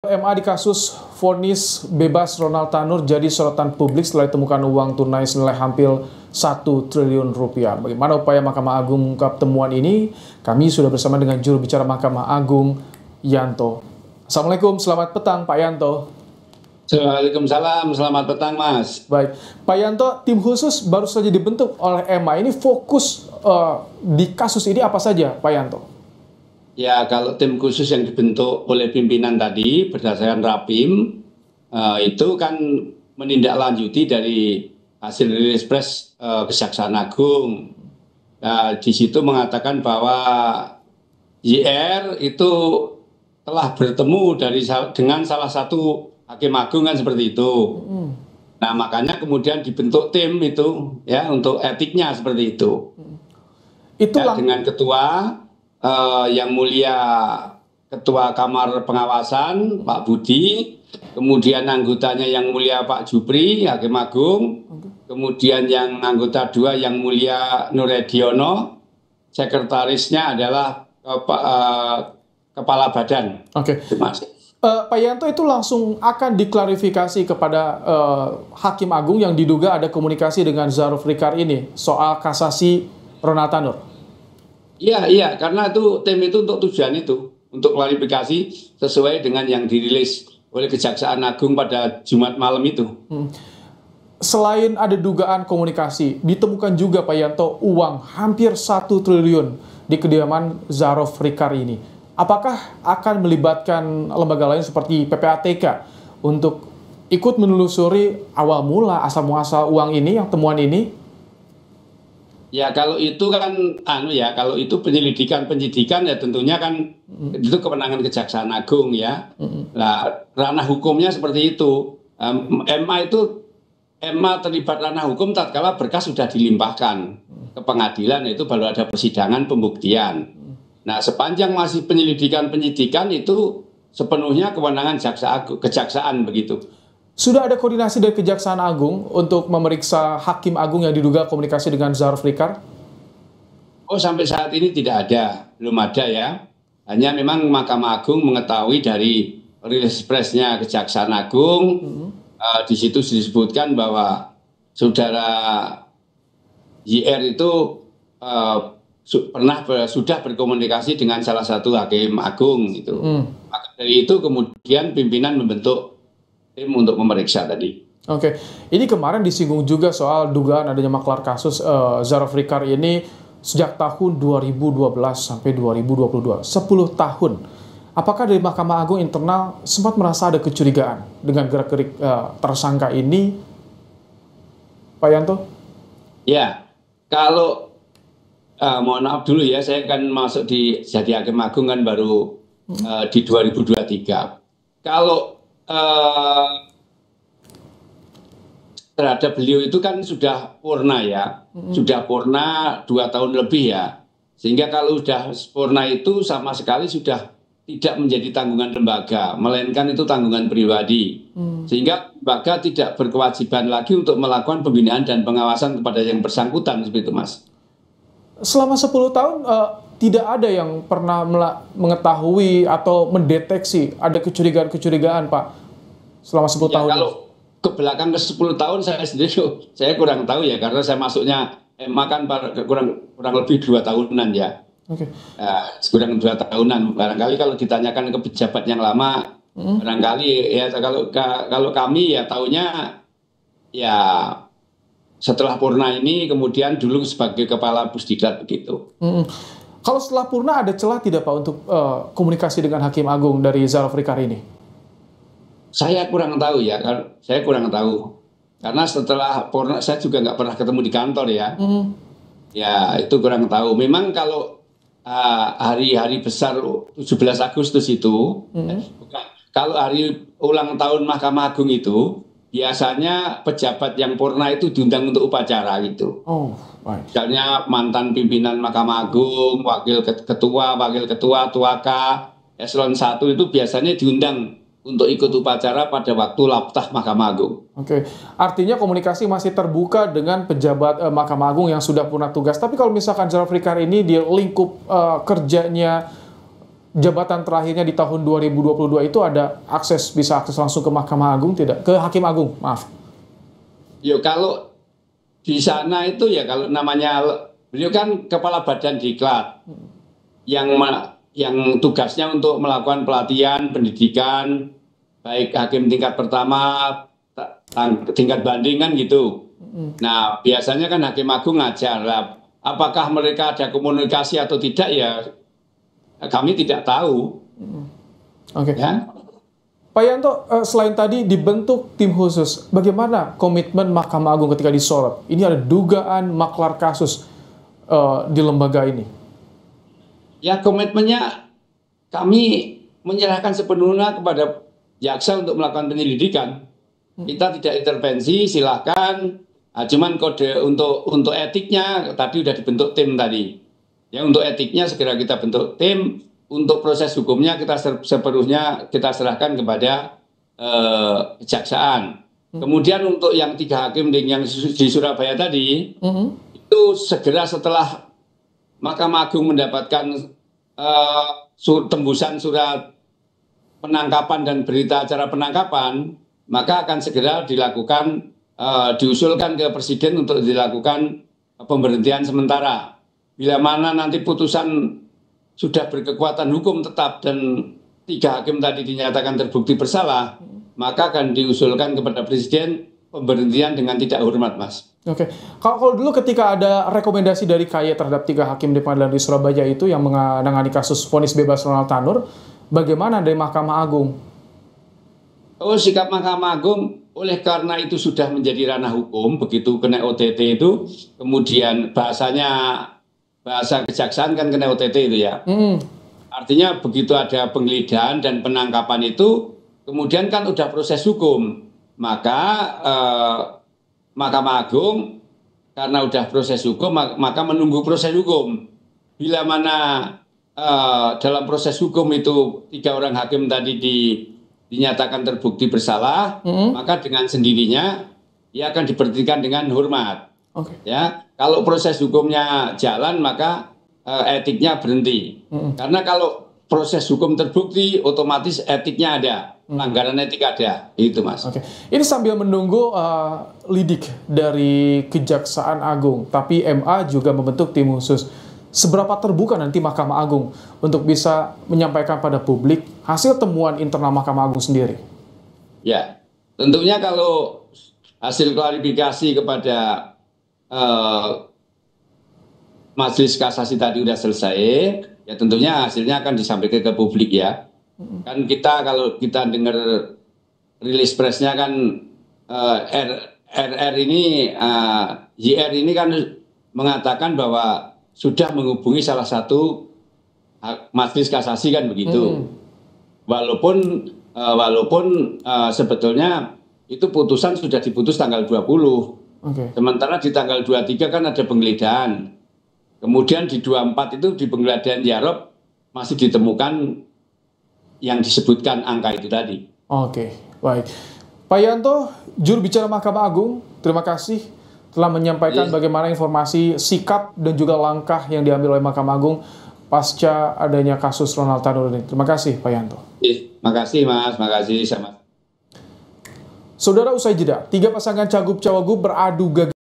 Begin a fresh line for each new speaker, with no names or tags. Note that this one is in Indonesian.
MA di kasus vonis bebas Ronald Tanur jadi sorotan publik setelah ditemukan uang tunai senilai hampir 1 triliun rupiah. Bagaimana upaya Mahkamah Agung mengungkap temuan ini? Kami sudah bersama dengan juru bicara Mahkamah Agung, Yanto. Assalamualaikum, selamat petang Pak Yanto.
Assalamualaikum, selamat petang Mas.
Baik, Pak Yanto, tim khusus baru saja dibentuk oleh MA ini fokus uh, di kasus ini apa saja Pak Yanto?
Ya, kalau tim khusus yang dibentuk oleh pimpinan tadi berdasarkan rapim uh, itu kan menindaklanjuti dari hasil rilis pres uh, Kejaksaan Agung. Nah, di situ mengatakan bahwa YR itu telah bertemu dari dengan salah satu hakim agung kan seperti itu. Mm. Nah, makanya kemudian dibentuk tim itu ya untuk etiknya seperti itu. Hmm. Itu ya, dengan ketua uh, yang mulia Ketua Kamar Pengawasan Pak Budi, kemudian anggotanya yang mulia Pak Jupri Hakim Agung, kemudian yang anggota dua yang mulia Nurediono, sekretarisnya adalah kepa, uh, kepala badan. Oke. Okay. Uh, eh, Pak
Yanto itu langsung akan diklarifikasi kepada uh, Hakim Agung yang diduga ada komunikasi dengan Zaruf Rikar ini soal kasasi Ronatanur
iya iya karena itu tim itu untuk tujuan itu untuk klarifikasi sesuai dengan yang dirilis oleh Kejaksaan Agung pada Jumat malam itu.
Hmm. Selain ada dugaan komunikasi, ditemukan juga Pak Yanto uang hampir satu triliun di kediaman Zarov Rikar ini. Apakah akan melibatkan lembaga lain seperti PPATK untuk ikut menelusuri awal mula asal muasal uang ini yang temuan ini
Ya kalau itu kan anu ya kalau itu penyelidikan penyidikan ya tentunya kan mm. itu kewenangan Kejaksaan Agung ya. Mm. Nah ranah hukumnya seperti itu. Um, MA itu MA terlibat ranah hukum tatkala berkas sudah dilimpahkan mm. ke pengadilan itu baru ada persidangan pembuktian. Mm. Nah sepanjang masih penyelidikan penyidikan itu sepenuhnya kewenangan jaksa kejaksaan begitu.
Sudah ada koordinasi dari Kejaksaan Agung untuk memeriksa Hakim Agung yang diduga komunikasi dengan Zarf Likar?
Oh, sampai saat ini tidak ada. Belum ada ya. Hanya memang Mahkamah Agung mengetahui dari rilis presnya Kejaksaan Agung, mm -hmm. uh, di situ disebutkan bahwa saudara YR itu uh, su pernah ber sudah berkomunikasi dengan salah satu hakim agung Itu. Mm. Dari itu kemudian pimpinan membentuk tim untuk memeriksa tadi.
Oke, okay. ini kemarin disinggung juga soal dugaan adanya maklar kasus uh, eh, Zaraf Rikar ini sejak tahun 2012 sampai 2022, 10 tahun. Apakah dari Mahkamah Agung internal sempat merasa ada kecurigaan dengan gerak-gerik uh, tersangka ini, Pak Yanto?
Ya, kalau uh, mohon maaf dulu ya, saya kan masuk di jadi hakim agung kan baru uh, di 2023. Kalau Eh, terhadap beliau itu kan sudah purna ya sudah purna dua tahun lebih ya sehingga kalau sudah purna itu sama sekali sudah tidak menjadi tanggungan lembaga melainkan itu tanggungan pribadi mm. sehingga lembaga tidak berkewajiban lagi untuk melakukan pembinaan dan pengawasan kepada yang bersangkutan seperti itu mas
selama 10 tahun uh, tidak ada yang pernah mengetahui atau mendeteksi ada kecurigaan-kecurigaan
Pak selama 10 ya, tahun? Kalau ke belakang ke 10 tahun saya sendiri saya kurang tahu ya karena saya masuknya MA kan kurang kurang lebih dua tahunan ya. Oke. Okay. Ya, uh, kurang dua tahunan. Barangkali kalau ditanyakan ke pejabat yang lama, hmm. barangkali ya kalau kalau kami ya tahunya ya setelah purna ini kemudian dulu sebagai kepala pusdiklat begitu. Hmm. Kalau
setelah purna ada celah tidak Pak untuk uh, komunikasi dengan Hakim Agung dari Zalfrikar ini?
saya kurang tahu ya, saya kurang tahu. Karena setelah porno saya juga nggak pernah ketemu di kantor ya. Hmm. Ya itu kurang tahu. Memang kalau ah, hari-hari uh, besar 17 Agustus itu, hmm. kalau hari ulang tahun Mahkamah Agung itu, biasanya pejabat yang purna itu diundang untuk upacara gitu. Oh, Misalnya mantan pimpinan Mahkamah Agung, wakil ketua, wakil ketua, tuaka, eselon 1 itu biasanya diundang untuk ikut upacara pada waktu laptah Mahkamah Agung.
Oke, artinya komunikasi masih terbuka dengan pejabat eh, Mahkamah Agung yang sudah purna tugas. Tapi kalau misalkan Zulfikar Frikar ini di lingkup eh, kerjanya jabatan terakhirnya di tahun 2022 itu ada akses bisa akses langsung ke Mahkamah Agung tidak? Ke Hakim Agung, maaf.
Ya kalau di sana itu ya kalau namanya beliau kan kepala badan diklat yang yang tugasnya untuk melakukan pelatihan, pendidikan, baik hakim tingkat pertama, tingkat bandingan gitu. Nah, biasanya kan hakim agung ngajar. apakah mereka ada komunikasi atau tidak ya kami tidak tahu.
Oke. Okay. Ya? Pak Yanto, eh, selain tadi dibentuk tim khusus, bagaimana komitmen Mahkamah Agung ketika disorot? Ini ada dugaan maklar kasus uh, di lembaga ini.
Ya komitmennya kami menyerahkan sepenuhnya kepada jaksa untuk melakukan penyelidikan. Hmm. Kita tidak intervensi, silahkan. Nah, cuman kode untuk untuk etiknya tadi sudah dibentuk tim tadi. Ya untuk etiknya segera kita bentuk tim. Untuk proses hukumnya kita sepenuhnya kita serahkan kepada eh, kejaksaan. Hmm. Kemudian untuk yang tiga hakim yang di Surabaya tadi mm -hmm. itu segera setelah Mahkamah Agung mendapatkan uh, eh, sur tembusan surat penangkapan dan berita acara penangkapan, maka akan segera dilakukan uh, diusulkan ke presiden untuk dilakukan pemberhentian sementara. Bila mana nanti putusan sudah berkekuatan hukum tetap dan tiga hakim tadi dinyatakan terbukti bersalah, maka akan diusulkan kepada presiden pemberhentian dengan tidak hormat, Mas.
Oke, okay. kalau dulu ketika ada rekomendasi dari KY terhadap tiga hakim di pengadilan di Surabaya itu yang menangani kasus vonis bebas Ronald Tanur, bagaimana dari Mahkamah Agung?
Oh, sikap Mahkamah Agung oleh karena itu sudah menjadi ranah hukum, begitu kena OTT itu, kemudian bahasanya bahasa kejaksaan kan kena OTT itu ya. Hmm. Artinya begitu ada penggeledahan dan penangkapan itu, kemudian kan udah proses hukum, maka eh, Mahkamah Agung karena sudah proses hukum maka menunggu proses hukum. Bila mana uh, dalam proses hukum itu tiga orang hakim tadi di, dinyatakan terbukti bersalah, mm-hmm. maka dengan sendirinya ia akan diberhentikan dengan hormat. Okay. Ya, kalau proses hukumnya jalan maka uh, etiknya berhenti. Mm-hmm. Karena kalau proses hukum terbukti, otomatis etiknya ada, hmm. pelanggaran hmm. etik ada, itu mas. Oke,
okay. ini sambil menunggu uh, lidik dari Kejaksaan Agung, tapi MA juga membentuk tim khusus. Seberapa terbuka nanti Mahkamah Agung untuk bisa menyampaikan pada publik hasil temuan internal Mahkamah Agung sendiri?
Ya, tentunya kalau hasil klarifikasi kepada uh, Majelis Kasasi tadi sudah selesai, ya tentunya hasilnya akan disampaikan ke publik ya. Kan kita kalau kita dengar rilis presnya kan uh, R, RR ini uh, eh, JR ini kan mengatakan bahwa sudah menghubungi salah satu majelis kasasi kan begitu. Hmm. Walaupun uh, walaupun uh, sebetulnya itu putusan sudah diputus tanggal 20. Okay. Sementara di tanggal 23 kan ada penggeledahan. Kemudian di 24 itu di penggeledahan Yarob masih ditemukan yang disebutkan angka itu tadi.
Oke, baik. Pak Yanto, juru bicara Mahkamah Agung, terima kasih telah menyampaikan yes. Iya. bagaimana informasi, sikap, dan juga langkah yang diambil oleh Mahkamah Agung pasca adanya kasus Ronald ini. Terima kasih, Pak Yanto.
Yes. Iya, kasih, Mas. Terima kasih, sama.
Saudara usai jeda, tiga pasangan Cagup-Cawagup beradu gagal.